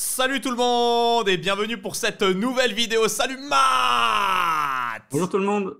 Salut tout le monde et bienvenue pour cette nouvelle vidéo. Salut Matt Bonjour tout le monde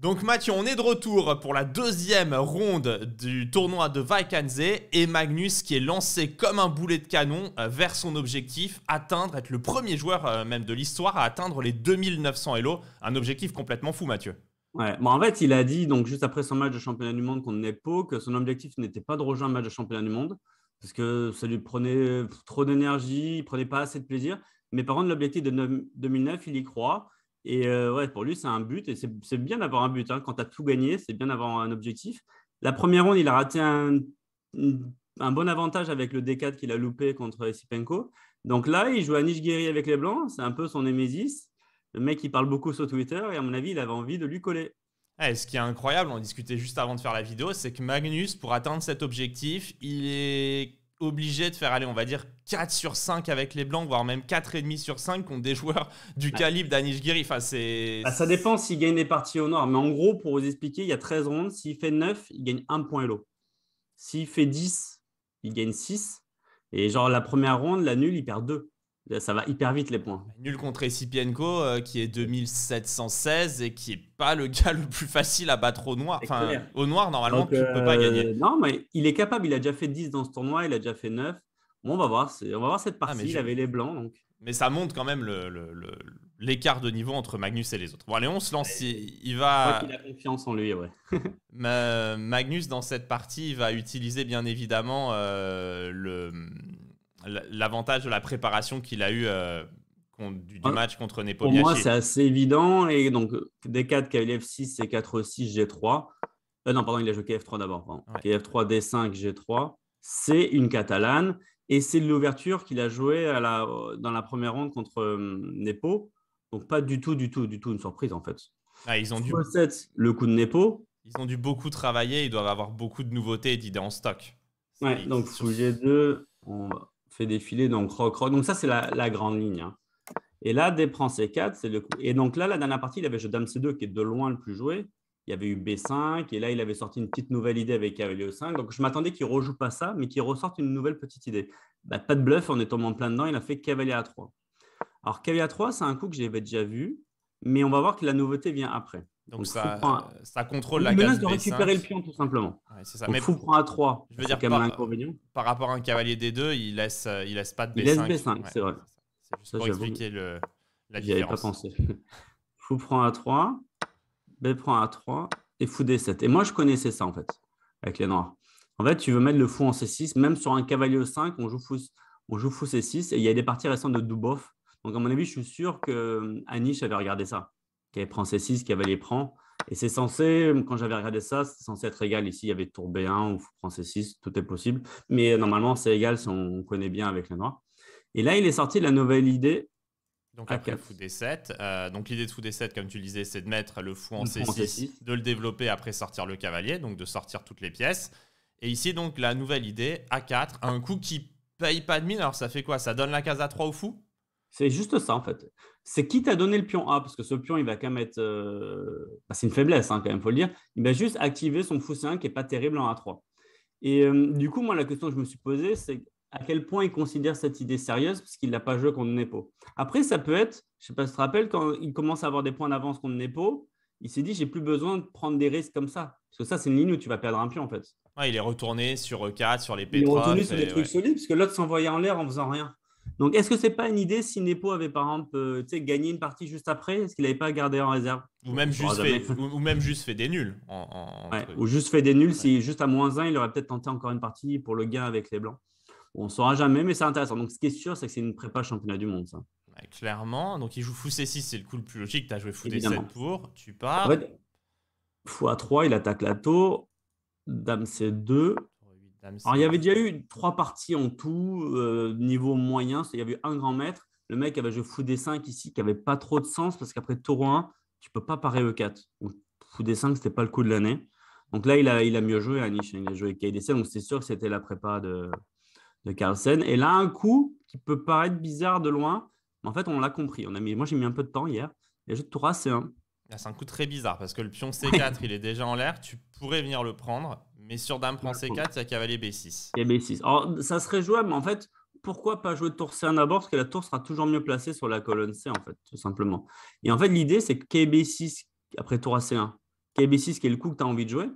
donc Mathieu, on est de retour pour la deuxième ronde du tournoi de Vaikanze et Magnus qui est lancé comme un boulet de canon euh, vers son objectif, atteindre, être le premier joueur euh, même de l'histoire à atteindre les 2900 Elo, un objectif complètement fou Mathieu. Ouais. Bon, en fait, il a dit donc juste après son match de championnat du monde contre pas, que son objectif n'était pas de rejoindre un match de championnat du monde, parce que ça lui prenait trop d'énergie, il prenait pas assez de plaisir. Mais par contre, l'objectif de 2009, il y croit. Et euh, ouais, pour lui, c'est un but. Et c'est bien d'avoir un but. Hein. Quand tu as tout gagné, c'est bien d'avoir un objectif. La première ronde, il a raté un, bon avantage avec le D4 qu'il a loupé contre Sipenko. Donc là, il joue à Nishgiri avec les Blancs. C'est un peu son Némésis. Le mec, il parle beaucoup sur Twitter. Et à mon avis, il avait envie de lui coller. Eh, ce qui est incroyable, on discutait juste avant de faire la vidéo, c'est que Magnus, pour atteindre cet objectif, il est obligé de faire aller, on va dire, 4 sur 5 avec les Blancs, voire même 4,5 sur 5 contre des joueurs du calibre d'Anish Giri. Bah, ça dépend s'il gagne des parties au noir, mais en gros, pour vous expliquer, il y a 13 rondes. S'il fait 9, il gagne 1 point l'eau. S'il fait 10, il gagne 6. Et genre, la première ronde, la nulle, il perd 2. Euh, ça va hyper vite les points. Nul contre sipienko euh, qui est 2716 et qui est pas le gars le plus facile à battre au noir. Enfin, au noir, normalement, ne pas euh, gagner. Non, mais il est capable. Il a déjà fait 10 dans ce tournoi, il a déjà fait 9. Bon, on va voir, on va voir cette ah, partie. il avait les blancs. Donc. Mais ça montre quand même l'écart de niveau entre Magnus et les autres. Bon, allez, on se lance. Il, va. il a confiance en lui, ouais. Magnus, dans cette partie, il va utiliser bien évidemment le l'avantage de la préparation qu'il a eu euh, du, hein? match contre Nepomniachtchi. Pour moi, c'est assez évident. Et donc, D4, KLF6 c 4-6, G3. non, pardon, il a joué KF3 d'abord. KF3, D5, G3. C'est une catalane. Et c'est l'ouverture qu'il a joué à la, dans la première ronde contre hum, Nepo. Donc, pas du tout, du tout, du tout une surprise en fait. Ah, ils ont dû... le coup de Nepo. Ils ont dû beaucoup travailler. Ils doivent avoir beaucoup de nouveautés et d'idées en stock. Ouais, donc, sous G2, on va fait défiler, donc croc croc Donc ça, c'est la, grande ligne. Hein. Et là, D prend C4, c'est le coup. Et donc là, la dernière partie, il avait joué dame C2 qui est de loin le plus joué. Il y avait eu B5 et là, il avait sorti une petite nouvelle idée avec cavalier 5. Donc je m'attendais qu'il rejoue pas ça, mais qu'il ressorte une nouvelle petite idée. Bah, pas de bluff, on est tombé en plein dedans, il a fait cavalier A3. Alors cavalier A3, c'est un coup que j'avais déjà vu, mais on va voir que la nouveauté vient après. Donc, ça, prend ça, contrôle la menace de récupérer le pion tout simplement. Mais fou prend A3. Je veux dire, par, rapport à un cavalier D2, il laisse, il laisse pas de B5. Il laisse B5, c'est vrai. C'est juste ça, pour expliquer le, la différence. pas pensé. fou prend A3, B prend A3 et fou D7. Et moi, je connaissais ça en fait, avec les noirs. En fait, tu veux mettre le fou en C6, même sur un cavalier E5, on joue fou, on joue fou C6 et il y a des parties récentes de Dubov. Donc, à mon avis, je suis sûr que euh, Anish avait regardé ça qui prend ses 6, qui avait les prend. Et c'est censé, quand j'avais regardé ça, c'est censé être égal. Ici, il y avait tour B1 ou prend C6, tout est possible. Mais euh, normalement, c'est égal si on connaît bien avec les noirs. Et là, il est sorti la nouvelle idée. Donc après fou D7. Euh, donc l'idée de fou D7, comme tu le disais, c'est de mettre le fou en, 6 en C6, de le développer après sortir le cavalier, donc de sortir toutes les pièces. Et ici, donc, la nouvelle idée, A4, un coup qui paye pas de mine. Alors ça fait quoi Ça donne la case A3 au fou c'est juste ça, en fait. C'est qui t'a donné le pion A, parce que ce pion, il va quand même être. Euh, bah, c'est une faiblesse, hein, quand même, il faut le dire. Il va juste activer son fou 1 qui n'est pas terrible en A3. Et euh, du coup, moi, la question que je me suis posée, c'est à quel point il considère cette idée sérieuse, parce qu'il ne l'a pas joué contre Nepo. Après, ça peut être, je ne sais pas si tu te rappelles, quand il commence à avoir des points d'avance contre Nepo, il s'est dit, j'ai plus besoin de prendre des risques comme ça. Parce que ça, c'est une ligne où tu vas perdre un pion, en fait. il est retourné sur 4, euh, sur les P3. Il est retourné sur des trucs solides, parce que l'autre s'envoyait en l'air en faisant rien. Donc, est-ce que c'est pas une idée si Nepo avait par exemple euh, gagné une partie juste après Est-ce qu'il n'avait pas gardé en réserve ou même, juste fait, ou, même, juste fait, des nuls. ou juste fait des nuls. Si juste à moins 1, il aurait peut-être tenté encore une partie pour le gain avec les Blancs. On ne saura jamais, mais c'est intéressant. Donc, ce qui est sûr, c'est que c'est une prépa championnat du monde. clairement. Donc, il joue fou C6, c'est le coup le plus logique. Tu as joué fou D7 pour, tu pars. fou A3, il attaque la tour. Dame C2. Alors, il y avait déjà eu trois parties en tout, euh, niveau moyen. Il y avait eu un grand maître. Le mec avait joué fou des 5 ici, qui n'avait pas trop de sens, parce qu'après tour 1, tu peux pas parer E4. Donc, fou des 5, ce n'était pas le coup de l'année. Donc là, il a, il a mieux joué, Anish. Hein, hein, il a joué KDC, donc c'est sûr que c'était la prépa de, de Carlsen. Et là, un coup qui peut paraître bizarre de loin, mais en fait, on l'a compris. On a mis, moi, j'ai mis un peu de temps hier. Et je tour c c'est un. Ah, c'est un coup très bizarre parce que le pion C4, il est déjà en l'air. Tu pourrais venir le prendre. Mais sur Dame prend C4, il y a cavalier B6. Et B6. Alors, ça serait jouable, mais en fait, pourquoi pas jouer tour C1 d'abord Parce que la tour sera toujours mieux placée sur la colonne C, en fait, tout simplement. Et en fait, l'idée, c'est que KB6, après tour AC1, KB6, qui est le coup que tu as envie de jouer,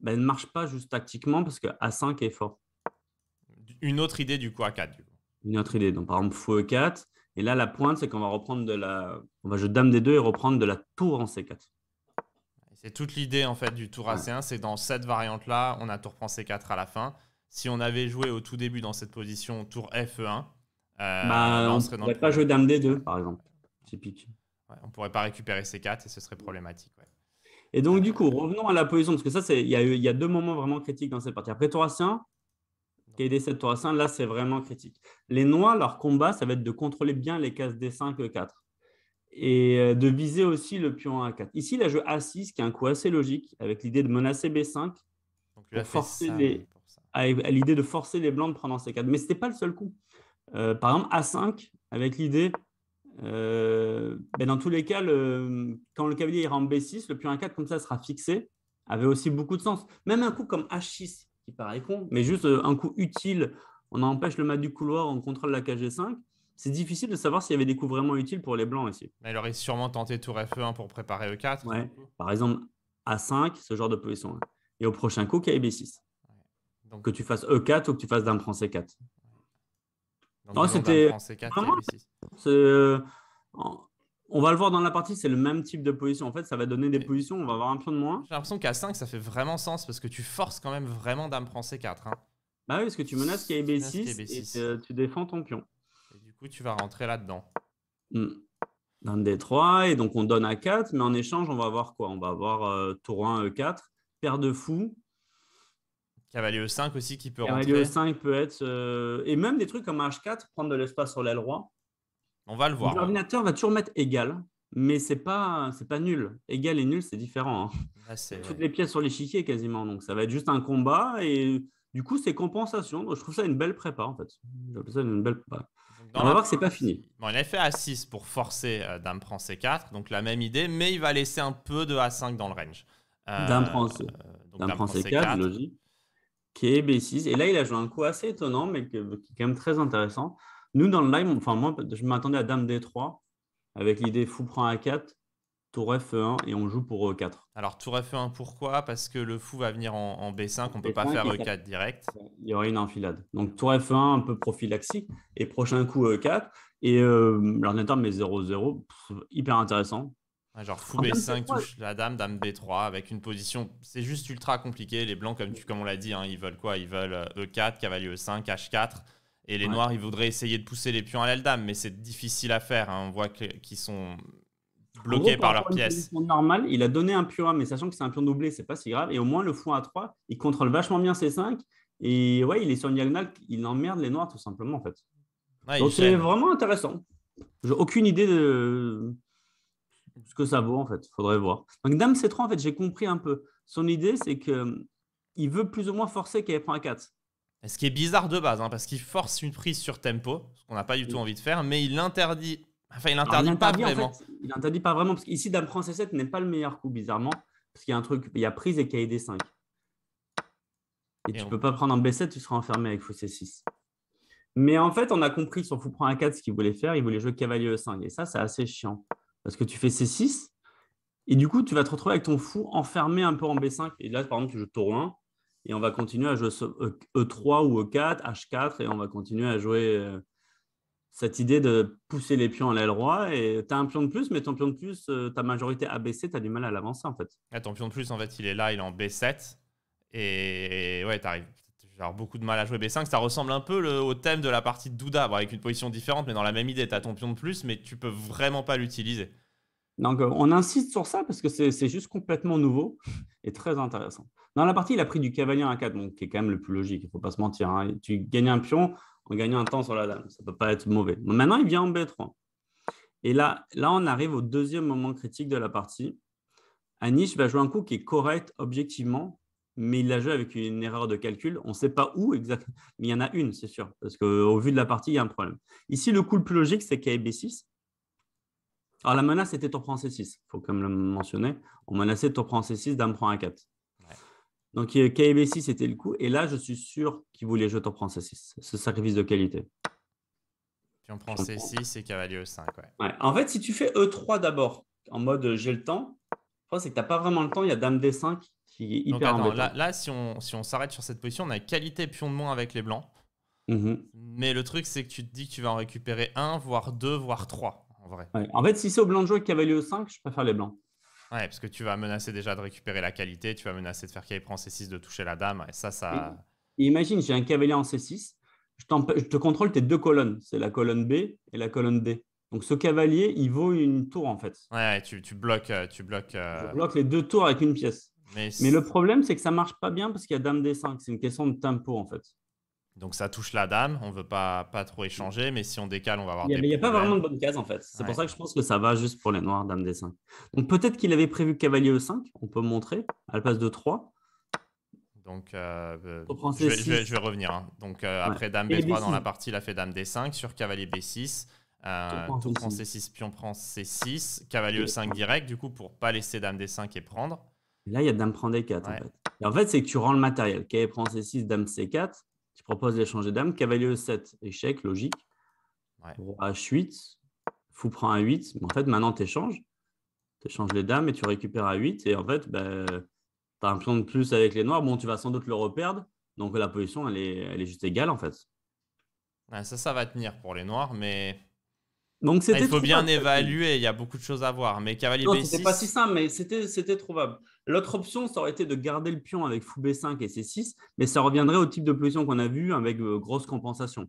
ben, ne marche pas juste tactiquement parce que A5 est fort. Une autre idée du coup A4. Du coup. Une autre idée. Donc, par exemple, fou E4. Et là, la pointe, c'est qu'on va reprendre de la. On va jouer dame des 2 et reprendre de la tour en C4. Et toute l'idée en fait du tour AC1, c'est dans cette variante-là, on a tour prend C4 e à la fin. Si on avait joué au tout début dans cette position tour F1, e euh, bah, on ne pas jouer dame D2 par exemple, typique. on ne pourrait pas récupérer C4 et ce serait problématique. Et donc du coup, revenons à la position, parce que ça, il y, a deux moments vraiment critiques dans cette partie. Après tour AC1, et D7, tour AC1, là c'est vraiment critique. Les Noirs, leur combat, ça va être de contrôler bien les cases D5, E4 et euh, de viser aussi le pion A4. Ici, là, je A6, qui est un coup assez logique, avec l'idée de menacer B5 pour forcer les... à l'idée de forcer les blancs de prendre en C4. Mais ce n'était pas le seul coup. Euh, par exemple, A5, avec l'idée, euh, ben, dans tous les cas, quand le cavalier ira en B6, le pion A4, comme ça, sera fixé, avait aussi beaucoup de sens. Même un coup comme H6, qui paraît con, mais juste un coup utile, on empêche le mat du couloir, on contrôle la kg 5 e c'est difficile de savoir s'il y avait des coups vraiment utiles pour les blancs ici. Il aurait sûrement tenté tour F1 e pour préparer E4. Hein, Par exemple, A5, ce genre de position. Hein. Et au prochain coup, kb 6 Donc... Que tu fasses E4 ou que tu fasses dame prend C4. c'était. On va le voir dans la partie, c'est le même type de position. En fait, ça va donner des positions, on va avoir un pion de moins. J'ai l'impression qu'à 5, ça fait vraiment sens parce que tu forces quand même vraiment dame prend C4. Bah oui, parce que tu menaces kb6 et euh, tu défends ton pion tu vas rentrer là-dedans. Dans hmm. des et donc on donne à 4, mais en échange, on va avoir quoi On va avoir tour 1, E4, paire de fous. Cavalier E5 aussi qui peut rentrer. E Cavalier E5 peut être. Euh, et même des trucs comme H4, prendre de l'espace sur l'aile roi. On va le voir. L'ordinateur va toujours mettre égal, mais c'est pas c'est pas nul. Égal et nul, c'est différent. Hein. Toutes les pièces sur l'échiquier quasiment, donc ça va être juste un combat et du coup c'est compensation. Donc, je trouve ça une belle prépa en fait. J'appelle ça une belle prépa on va voir que c'est pas fini. Bon, il a fait A6 pour forcer euh, Dame prend C4, donc la même idée, mais il va laisser un peu de A5 dans le range. Euh, Dame prend, euh, C4, logique. Qui est B6. Et là, il a joué un coup assez étonnant, mais qui est quand même très intéressant. Nous, dans le live, enfin, moi, je m'attendais à Dame D3, avec l'idée fou prend A4, Tour F1 et on joue pour euh, e 4. Alors Tour F1 pourquoi Parce que le fou va venir en, B5, on ne peut pas faire E4, direct. Il y aurait une enfilade. Donc Tour F1 un peu prophylaxie et prochain coup E4 euh, et euh, l'ordinateur met 0-0, hyper intéressant. genre fou B5 touche la dame, dame B3 avec une position, c'est juste ultra compliqué. Les blancs comme tu comme on l'a dit, hein, ils veulent quoi Ils veulent E4, e cavalier E5, H4. Et les noirs, ils voudraient essayer de pousser les pions à l'aile dame, mais c'est difficile à faire. Hein. On voit qu'ils sont bloqué par, leur pièce. Normal, il a donné un pion mais sachant que c'est un pion doublé, c'est pas si grave. Et au moins, le fou à 3, il contrôle vachement bien ses 5. Et ouais, il est sur une diagonale, il emmerde les noirs tout simplement en fait. Donc c'est vraiment intéressant. J'ai aucune idée de ce que ça vaut en fait, faudrait voir. Donc Dame C3 en fait, j'ai compris un peu. Son idée c'est que euh, il veut plus ou moins forcer qu'elle prenne à 4. Ce qui est bizarre de base, hein, parce qu'il force une prise sur tempo, ce qu'on n'a pas du tout envie de faire, mais il interdit Enfin, il n'interdit pas vraiment. il n'interdit pas vraiment, parce qu'ici, Dame prend C7 n'est pas le meilleur coup, bizarrement, parce qu'il y a un truc, il y a prise et kd 5 Et, tu ne peux pas prendre en B7, tu seras enfermé avec fou C6. Mais en fait, on a compris son fou prend A4 ce qu'il voulait faire, il voulait jouer cavalier E5, et ça, c'est assez chiant, parce que tu fais C6, et du coup, tu vas te retrouver avec ton fou enfermé un peu en B5, et là, par exemple, tu joues tour 1, et on va continuer à jouer E3 ou E4, H4, et on va continuer à jouer euh, cette idée de pousser les pions à l'aile roi et tu as un pion de plus, mais ton pion de plus, euh, ta majorité ABC, tu as du mal à l'avancer en fait. Ah, ton pion de plus, en fait, il est là, il est en B7. Et, ouais, tu Genre beaucoup de mal à jouer B5, ça ressemble un peu au thème de la partie de Douda, avec une position différente, mais dans la même idée, tu as ton pion de plus, mais tu peux vraiment pas l'utiliser. Donc euh, on insiste sur ça parce que c'est juste complètement nouveau et très intéressant. Dans la partie, il a pris du cavalier à 4, donc, qui est quand même le plus logique, il faut pas se mentir. Hein. Tu gagnes un pion, en gagnant un temps sur la dame, Ça ne peut pas être mauvais. maintenant, il vient en B3. Et là, là, on arrive au deuxième moment critique de la partie. Anish va jouer un coup qui est correct objectivement, mais il l'a joué avec une erreur de calcul. On ne sait pas où exactement, mais il y en a une, c'est sûr, parce qu'au vu de la partie, il y a un problème. Ici, le coup le plus logique, c'est b 6 Alors, la menace était tour prend C6, il faut quand même le mentionner. On menaçait tour prend C6, dame prend A4. Donc, euh, kb K-B6 c'était le coup. Et là, je suis sûr qu'il voulait jouer t'en prends C6. Ce sacrifice de qualité. Puis on prend C6 et cavalier E5. Ouais. En fait, si tu fais E3 d'abord, en mode euh, j'ai le temps, c'est que tu n'as pas vraiment le temps. Il y a dame D5 qui est hyper là, si on s'arrête sur cette position, on a qualité pion de moins avec les blancs. Mm-hmm. Mais le truc, c'est que tu te dis que tu vas en récupérer un, voire deux, voire trois. En, en fait, si c'est au blanc de jouer cavalier E5, je préfère les blancs. Ouais, parce que tu vas menacer déjà de récupérer la qualité, tu vas menacer de faire qu'il prend C6, de toucher la dame, et ça, ça. imagine, j'ai un cavalier en C6, je, te contrôle tes deux colonnes, c'est la colonne B et la colonne D. Donc ce cavalier, il vaut une tour en fait. Ouais, tu, bloques. Euh, tu bloques euh, les deux tours avec une pièce. Mais, le problème, c'est que ça marche pas bien parce qu'il y a dame D5, c'est une question de tempo en fait. Donc ça touche la dame, on ne veut pas, pas trop échanger, mais si on décale, on va avoir. Il n'y a, pas vraiment de bonne case en fait. C'est pour ça que je pense que ça va juste pour les noirs, dame des 5. Donc peut-être qu'il avait prévu cavalier E5, on peut montrer. Elle passe de 3. Donc euh, euh, je, vais, revenir. Hein. Donc euh, après dame B3 dans la partie, il a fait dame D5 sur cavalier B6. Euh, prend C6, pion prend C6, cavalier E5 direct, du coup pour pas laisser dame D5 et prendre. là, il y a dame prend D4 en fait. Et en fait, c'est que tu rends le matériel. Cavalier prend C6, dame C4 tu propose d'échanger dame, cavalier E7, échec, logique. H8, fou prend un 8. Mais en fait, maintenant, tu échanges. Tu échanges les dames et tu récupères à 8. Et en fait, ben, tu as un plan de plus avec les noirs. Bon, tu vas sans doute le reperdre. Donc la position, elle est, juste égale, en fait. ça, ça va tenir pour les noirs, mais. Donc, ah, c'était il faut bien évaluer, il y a beaucoup de choses à voir. Mais cavalier non, B6. C'était pas si simple, mais c'était trouvable. L'autre option, ça aurait été de garder le pion avec fou B5 et C6, mais ça reviendrait au type de position qu'on a vu avec euh, grosse compensation.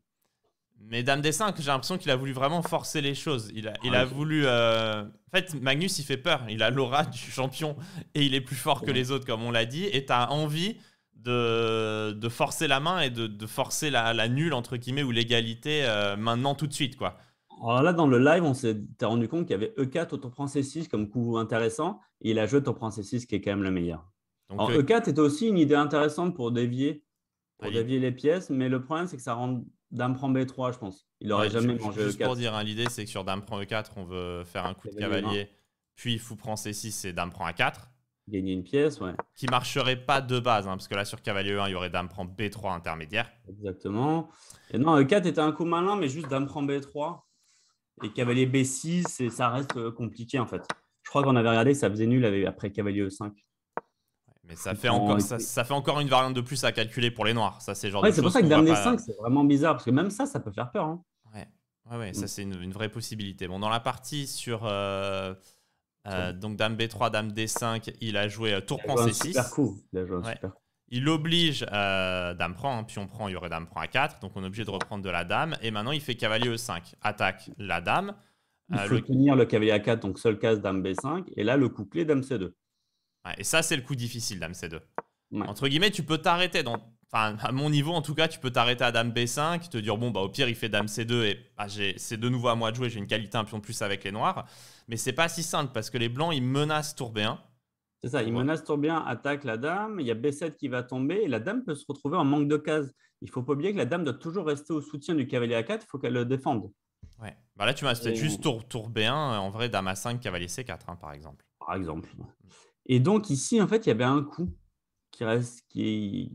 Mais Dame D5, j'ai l'impression qu'il a voulu vraiment forcer les choses. Il a, ah voulu. Euh, en fait, Magnus, il fait peur. Il a l'aura du champion et il est plus fort que les autres, comme on l'a dit. Et tu as envie de, forcer la main et de, forcer la, nulle, entre guillemets, ou l'égalité euh, maintenant tout de suite, quoi. Alors là, dans le live, on s'est rendu compte qu'il y avait E4, autoprend C6 comme coup intéressant. Et il a joué autoprend C6 qui est quand même le meilleur. Donc, E4 euh, était e aussi une idée intéressante pour dévier, les pièces, mais le problème, c'est que ça rend Dame prend B3, je pense. Il n'aurait jamais mangé E4. E pour dire, hein, l'idée, c'est que sur Dame prend E4, on veut faire un coup de cavalier, puis fou prend C6 et Dame prend A4. Gagner une pièce, ouais. Qui marcherait pas de base, hein, parce que là, sur cavalier E1, il y aurait Dame prend B3 intermédiaire. Exactement. Et non, E4 était un coup malin, mais juste Dame prend B3. Et cavalier B6, ça reste euh, compliqué en fait. Je crois qu'on avait regardé, ça faisait nul après cavalier E5. Mais ça fait, encore, ça, fait encore une variante de plus à calculer pour les noirs. Ça, c'est pour ça que dernier 5, c'est vraiment bizarre, parce que même ça, ça peut faire peur. Hein. Ouais. ça, mm. c'est une, vraie possibilité. Bon, dans la partie sur. Euh, euh, donc, dame B3, dame D5, il a joué tour prend C6. Il a joué super il oblige euh, dame prend, hein. puis on prend, il y aurait dame prend à 4, donc on est obligé de reprendre de la dame. Et maintenant, il fait cavalier E5, attaque la dame. il euh, faut tenir le cavalier A4, donc seule case dame B5, et là le coup clé dame C2. et ça, c'est le coup difficile, dame C2. Entre guillemets, tu peux t'arrêter. Dans... Enfin, à mon niveau, en tout cas, tu peux t'arrêter à dame B5, te dire, bon, bah, au pire, il fait dame C2 et ah, c'est de nouveau à moi de jouer, j'ai une qualité un pion plus avec les noirs. Mais c'est pas si simple parce que les blancs, ils menacent tour B1. C'est ça, il menace tourbien, bien, attaque la dame, il y a B7 qui va tomber, et la dame peut se retrouver en manque de cases. Il faut pas oublier que la dame doit toujours rester au soutien du cavalier A4, il faut qu'elle le défende. Ouais. Bah là, tu m'as juste tour, tour, B1, euh, en vrai, dame A5, cavalier C4, hein, par exemple. Par exemple. Mm. Et donc, ici, en fait, il y avait un coup qui, reste, qui...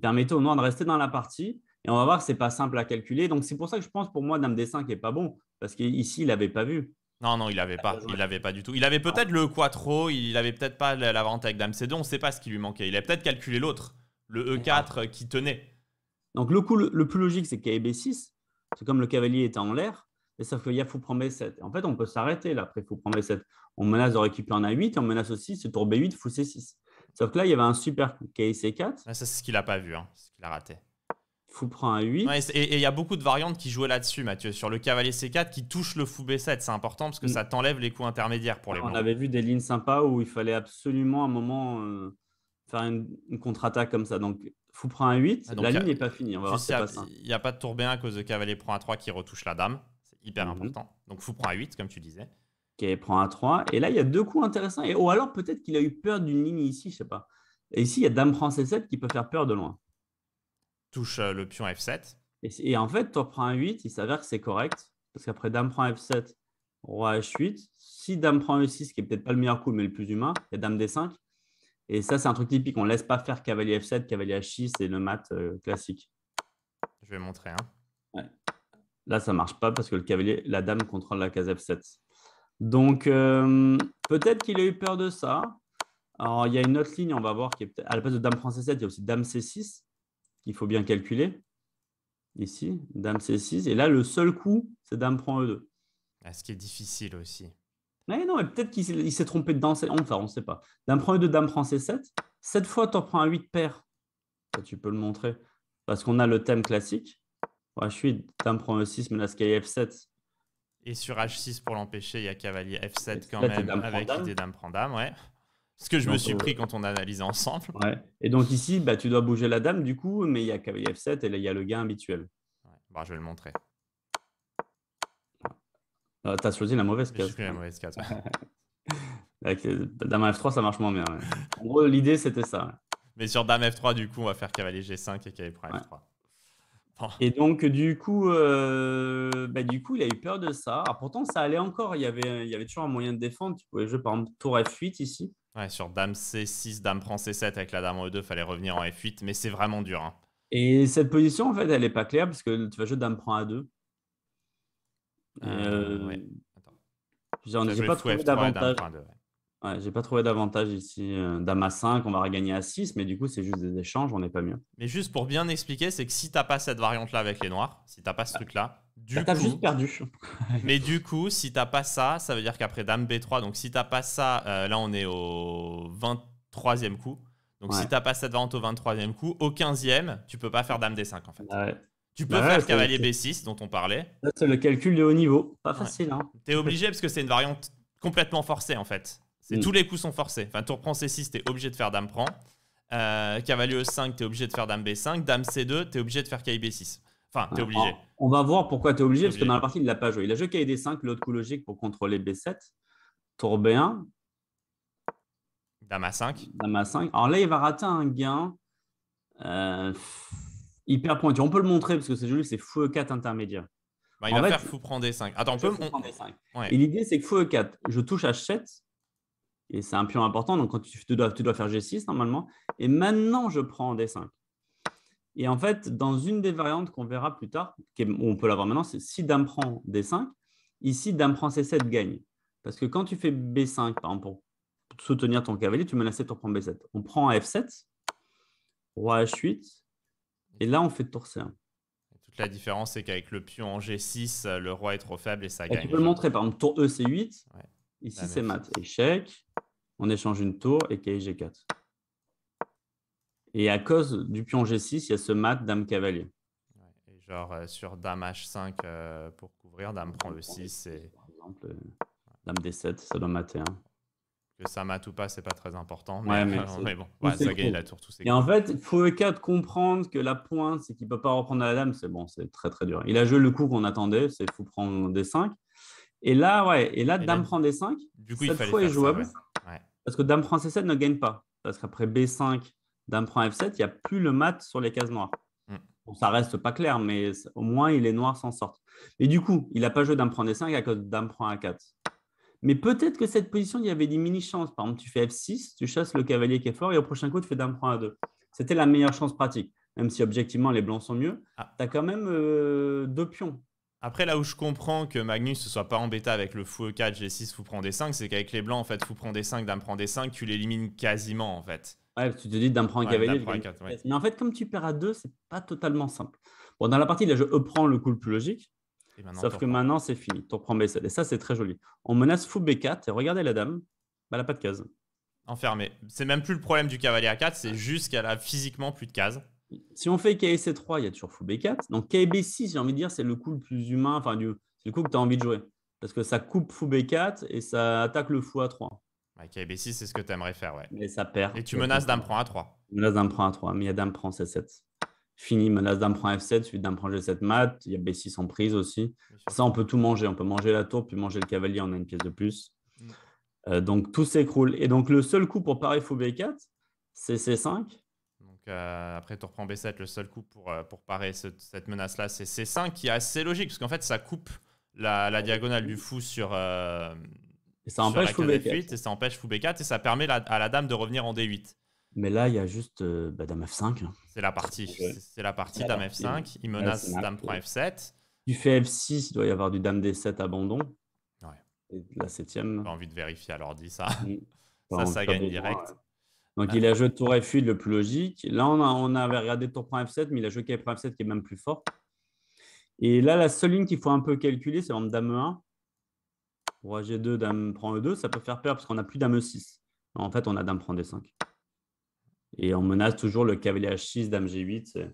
permettait au noir de rester dans la partie. Et on va voir que ce n'est pas simple à calculer. Donc, c'est pour ça que je pense, pour moi, dame D5 n'est pas bon, parce qu'ici, il l'avait pas vu. Non, non, il n'avait ah, pas. Bah, il pas du tout. Il avait peut-être ah. le quattro, il avait peut-être pas la avec Dame C2, on ne sait pas ce qui lui manquait. Il avait peut-être calculé l'autre, le E4 ah. qui tenait. Donc le coup le, plus logique, c'est b 6 c'est comme le cavalier était en l'air, mais sauf qu'il y a fou prend B7. En fait, on peut s'arrêter là, après fou prend B7. On menace de récupérer en A8, et on menace aussi ce tour B8, fou C6. Sauf que là, il y avait un super kc 4 ça, c'est ce qu'il n'a pas vu, hein, ce qu'il a raté fou prend un 8. et il y a beaucoup de variantes qui jouaient là-dessus, Mathieu, sur le cavalier C4 qui touche le fou B7. C'est important parce que mm. ça t'enlève les coups intermédiaires pour les On avait vu des lignes sympas où il fallait absolument à un moment euh, faire une, contre-attaque comme ça. Donc fou prend un 8, ah, la ligne n'est pas finie. il n'y hein. a, pas de tour B1 à cause de cavalier prend un 3 qui retouche la dame. C'est hyper mhm. important. Donc fou prend un 8, comme tu disais. Qui prend un 3. Et là, il y a deux coups intéressants. Et, ou alors peut-être qu'il a eu peur d'une ligne ici, je sais pas. Et ici, il y a Dame prend C7 qui peut faire peur de loin touche euh, le pion F7. Et, en fait, prends prend 8, il s'avère que c'est correct. Parce qu'après dame prend F7, roi H8. Si dame prend E6, qui est peut-être pas le meilleur coup, mais le plus humain, il y a dame D5. Et ça, c'est un truc typique. On ne laisse pas faire cavalier F7, cavalier H6 et le mat euh, classique. Je vais montrer. Hein. Là, ça ne marche pas parce que le cavalier, la dame contrôle la case F7. Donc, euh, peut-être qu'il a eu peur de ça. Alors, il y a une autre ligne, on va voir, qui à la place de dame prend C7, il y a aussi dame C6 il faut bien calculer. Ici, dame C6. Et là, le seul coup, c'est dame prend E2. Ah, ce qui est difficile aussi. Mais non, peut-être qu'il s'est trompé de danse. Enfin, on ne sait pas. Dame prend E2, dame prend C7. Cette fois, tu en prends un 8 paire. tu peux le montrer. Parce qu'on a le thème classique. h je suis dame prend E6, menace est F7. Et sur H6, pour l'empêcher, il y a cavalier F7 quand même, avec l'idée dame prend dame. Ouais. Ce que je me suis euh, pris quand on analyse ensemble. Et donc ici, bah, tu dois bouger la dame du coup, mais il y a cavalier F7 et là, il y a le gain habituel. Bah, je vais le montrer. Ah, tu as choisi la mauvaise case. la mauvaise case. dame F3, ça marche moins bien. En gros, l'idée, c'était ça. Mais sur dame F3, du coup, on va faire cavalier G5 et cavalier F3. Et donc, du coup, euh, bah, du coup, il a eu peur de ça. pourtant, ça allait encore. Il y, avait, il y avait toujours un moyen de défendre. Tu pouvais jouer par exemple tour F8 ici sur dame C6, dame prend C7 avec la dame en E2, fallait revenir en F8, mais c'est vraiment dur. Hein. Et cette position, en fait, elle n'est pas claire parce que tu vas jouer dame prend euh, euh, A2. J'ai pas trouvé d'avantage. ici. Euh, dame a 5, on va regagner à 6, mais du coup, c'est juste des échanges, on n'est pas mieux. Mais juste pour bien expliquer, c'est que si tu n'as pas cette variante-là avec les noirs, si tu t'as pas ce truc-là, du juste perdu. mais du coup, si t'as pas ça, ça veut dire qu'après Dame B3, donc si t'as pas ça, euh, là on est au 23e coup. Donc si si t'as pas cette vente au 23e coup, au 15e, tu peux pas faire Dame D5 en fait. Bah tu peux bah faire cavalier B6 dont on parlait. C'est le calcul de haut niveau, pas facile. Hein. Tu es obligé parce que c'est une variante complètement forcée en fait. Mm. Tous les coups sont forcés. Enfin, tour prend C6, tu es obligé de faire Dame prend. Euh, cavalier E5, tu es obligé de faire Dame B5. Dame C2, tu es obligé de faire Cavalier B6. Enfin, tu es obligé. on va voir pourquoi tu es obligé, parce que dans la partie, il ne l'a pas joué. Il a joué KD 5, l'autre coup logique pour contrôler B7. Tour B1. Dame à 5. Dame 5. Alors là, il va rater un gain euh, hyper pointu. On peut le montrer parce que c'est joli, c'est fou E4 intermédiaire. Bah, il va faire fou prendre D5. Attends, on peut. le Ouais. Et l'idée, c'est que fou E4, je touche H7, et c'est un pion important, donc quand tu, dois, tu dois faire G6 normalement. Et maintenant, je prends D5. Et en fait, dans une des variantes qu'on verra plus tard, où on peut l'avoir maintenant, c'est si dame prend D5, ici dame prend C7 gagne. Parce que quand tu fais B5, par exemple, pour soutenir ton cavalier, tu menaces la prend B7. On prend F7, roi H8, et là on fait tour C1. Toute la différence, c'est qu'avec le pion en G6, le roi est trop faible et ça gagne. Tu peux le montrer, par exemple, tour E, C8, ici c'est mat. Échec, on échange une tour et g 4 et à cause du pion G6, il y a ce mat dame cavalier. et genre euh, sur dame H5 euh, pour couvrir, dame prend le 6 et par exemple, euh, dame D7, ça doit mater. Hein. Que ça mate ou pas, c'est pas très important. Mais, bon, ça gagne la tour, Et en fait, il faut E4 comprendre que la pointe, c'est qu'il peut pas reprendre la dame, c'est bon, c'est très très dur. Il a joué le coup qu'on attendait, c'est faut prendre D5. Et là, ouais, et là, dame prend D5. Du coup, Cette il fois est jouable. Parce que dame prend C7 ne gagne pas. Parce qu'après B5, Dame prend F7, il n'y a plus le mat sur les cases noires. Mm. ça reste pas clair, mais au moins il est noir sans sorte. Et du coup, il n'a pas joué Dame prend des 5 à cause de Dame prend A4. Mais peut-être que cette position, il y avait des mini-chances. Par exemple, tu fais F6, tu chasses le cavalier qui est fort et au prochain coup, tu fais Dame prend A2. C'était la meilleure chance pratique. Même si objectivement les blancs sont mieux, ah. tu as quand même euh, deux pions. Après, là où je comprends que Magnus ne soit pas embêté avec le fou E4, G6, fou prend D5, c'est qu'avec les blancs, en fait, fou prend des 5 dame prend des 5 tu l'élimines quasiment, en fait. Ouais, tu te dis d'un prendre un cavalier. Mais en fait, comme tu perds à deux, c'est pas totalement simple. Bon, dans la partie, là, je e prends le coup le plus logique. Sauf que maintenant, c'est fini. Tu reprends B7. Et ça, c'est très joli. On menace fou B4 et regardez la dame. Bah, elle n'a pas de case. Enfermé. C'est même plus le problème du cavalier à 4 c'est juste qu'elle a physiquement plus de cases. Si on fait KC3, il y a toujours fou B4. Donc KB6, j'ai envie de dire, c'est le coup le plus humain, enfin, du... c'est le coup que tu as envie de jouer. Parce que ça coupe fou B4 et ça attaque le fou A3. Ok, B6, c'est ce que tu aimerais faire, ouais. Mais ça perd. Et tu menaces d'un prend a 3. Menace d'un prend a 3, mais il y a d'un prend C7. Fini, menace d'un prend F7, suite d'un prend G7 mat. Il y a B6 en prise aussi. Ça, on peut tout manger. On peut manger la tour, puis manger le cavalier, on a une pièce de plus. Mm. Euh, donc tout s'écroule. Et donc le seul coup pour parer fou B4, c'est C5. Donc euh, après, tu reprends B7. Le seul coup pour, euh, pour parer cette menace-là, c'est C5 qui est assez logique, parce qu'en fait, ça coupe la diagonale du fou sur et ça empêche et ça empêche fou B4 et ça permet à la dame de revenir en D8. Mais là, il y a juste euh, bah, dame F5. Hein. C'est la partie. C'est la partie dame F5. Il menace dame F7. Tu fais F6, il doit y avoir du dame D7 abandon. la septième. J'ai envie de vérifier à l'ordi ça. Mm. ça, ça gagne direct. Donc, il a joué tour F8 le plus logique. Là, on, a, on avait regardé tour F7, mais il a joué K F7 qui est même plus fort. Et là, la seule ligne qu'il faut un peu calculer, c'est en dame 1 Roi G2, Dame prend E2, ça peut faire peur parce qu'on n'a plus Dame E6. En fait, on a Dame prend D5. Et on menace toujours le cavalier H6, Dame G8,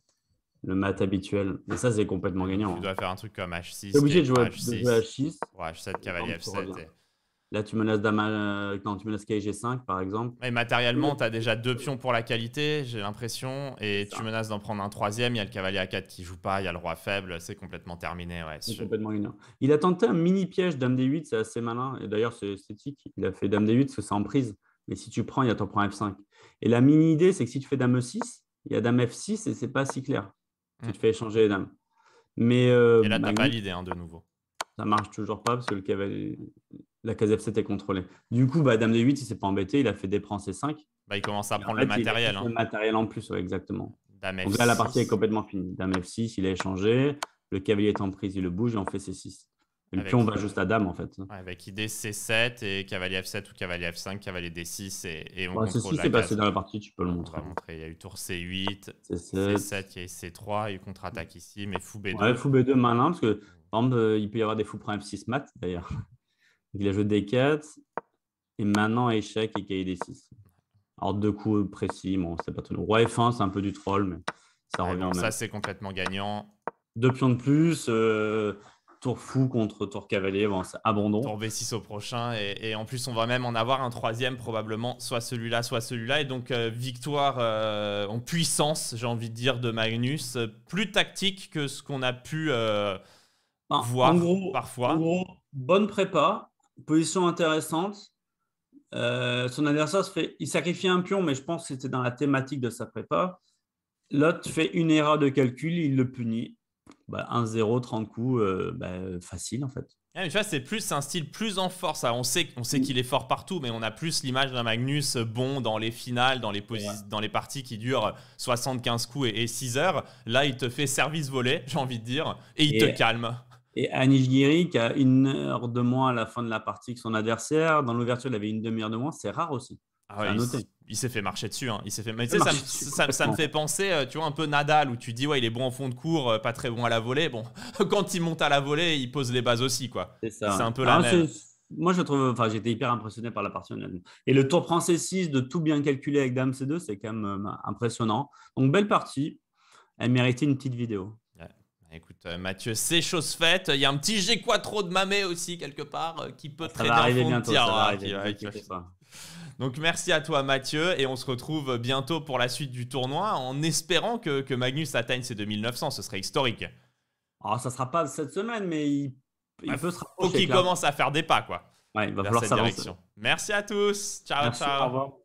le mat habituel. Mais ça, c'est complètement gagnant. Tu hein. dois faire un truc comme H6. es obligé de jouer H6, H6, h h cavalier F7. Là, tu menaces Damal, euh, quand tu menaces KG5 par exemple. Et matériellement, tu as déjà deux pions pour la qualité, j'ai l'impression, et tu menaces d'en prendre un troisième. Il y a le cavalier a 4 qui joue pas, il y a le roi faible, c'est complètement terminé. Ouais, c'est complètement gagnant. Il a tenté un mini piège dame D8, c'est assez malin, et d'ailleurs, c'est esthétique. Il a fait dame D8 parce que c'est en prise, mais si tu prends, il y a ton prend F5. Et la mini idée, c'est que si tu fais dame E6, il y a dame F6 et c'est pas si clair. Tu te mm. fais échanger les dames. Mais, euh, et là, tu bah pas hein, de nouveau. Ça marche toujours pas parce que le cavalier la case F7 est contrôlée. Du coup, bah, Dame D8, il ne s'est pas embêté, il a fait des prends C5. Bah, il commence à prendre le matériel. Hein. Le matériel en plus, exactement. Dame Donc là, la partie est complètement finie. Dame F6, il a échangé, le cavalier est en prise, il le bouge et on fait C6. Et puis on va euh, juste à dame en fait. Avec idée C7 et cavalier F7 ou cavalier F5, cavalier D6 et, et on contrôle C6 c'est passé dans la partie, tu peux le montrer. Il y a eu tour C8, C7, c il y a eu C3, il y a eu contre-attaque ici, mais fou B2. fou B2 malin parce que par euh, il peut y avoir des fous prince F6 mat d'ailleurs. Il a joué des 4 et maintenant échec et cahier des 6. Alors deux coups précis, bon, c'est pas tout. Roi F1, c'est un peu du troll, mais ça revient. même. Ça, c'est complètement gagnant. Deux pions de plus, euh, tour fou contre tour cavalier, bon, c'est abandon. Tour B6 au prochain, et, en plus, on va même en avoir un troisième, probablement, soit celui-là, soit celui-là. Et donc, euh, victoire euh, en puissance, j'ai envie de dire, de Magnus, plus tactique que ce qu'on a pu. voir gros, parfois. En gros, bonne prépa, Position intéressante. Euh, son adversaire se fait, il sacrifie un pion, mais je pense que c'était dans la thématique de sa prépa. L'autre fait une erreur de calcul, il le punit. Bah, 1-0, 30 coups, euh, bah, facile en fait. Eh, c'est plus un style plus en force. On sait, qu'il est fort partout, mais on a plus l'image d'un Magnus bon dans les finales, dans les, parties qui durent 75 coups et, 6 heures. Là, il te fait service volé, j'ai envie de dire, et il te calme. Et Anish Giri, qui a une heure de moins à la fin de la partie que son adversaire. Dans l'ouverture, il avait une demi-heure de moins. C'est rare aussi. Ah il s'est fait marcher dessus. Hein. Il s'est fait. Mais, ça, me, fait penser, euh, tu vois, un peu Nadal où tu dis ouais, il est bon en fond de cours, euh, pas très bon à la volée. Bon, quand il monte à la volée, il pose les bases aussi, quoi. C'est un peu la même. Moi, je trouve. Enfin, j'étais hyper impressionné par la partie Et le tour français 6 de tout bien calculé avec Dame C2, c'est quand même euh, impressionnant. Donc belle partie. Elle méritait une petite vidéo. Écoute, euh, Mathieu, c'est chose faite. Il y a un petit g trop de Mamé aussi, quelque part, euh, qui peut ça bien va arriver bientôt, ça va arriver, bientôt, Donc, merci à toi, Mathieu. Et on se retrouve bientôt pour la suite du tournoi en espérant que, que Magnus atteigne ses 2900. Ce serait historique. Alors, ah, ça sera pas cette semaine, mais il, bah, peut se rapprocher. Faut qu'il commence à faire des pas, quoi. Ouais, il va falloir Merci à tous. Ciao, ciao. Au revoir.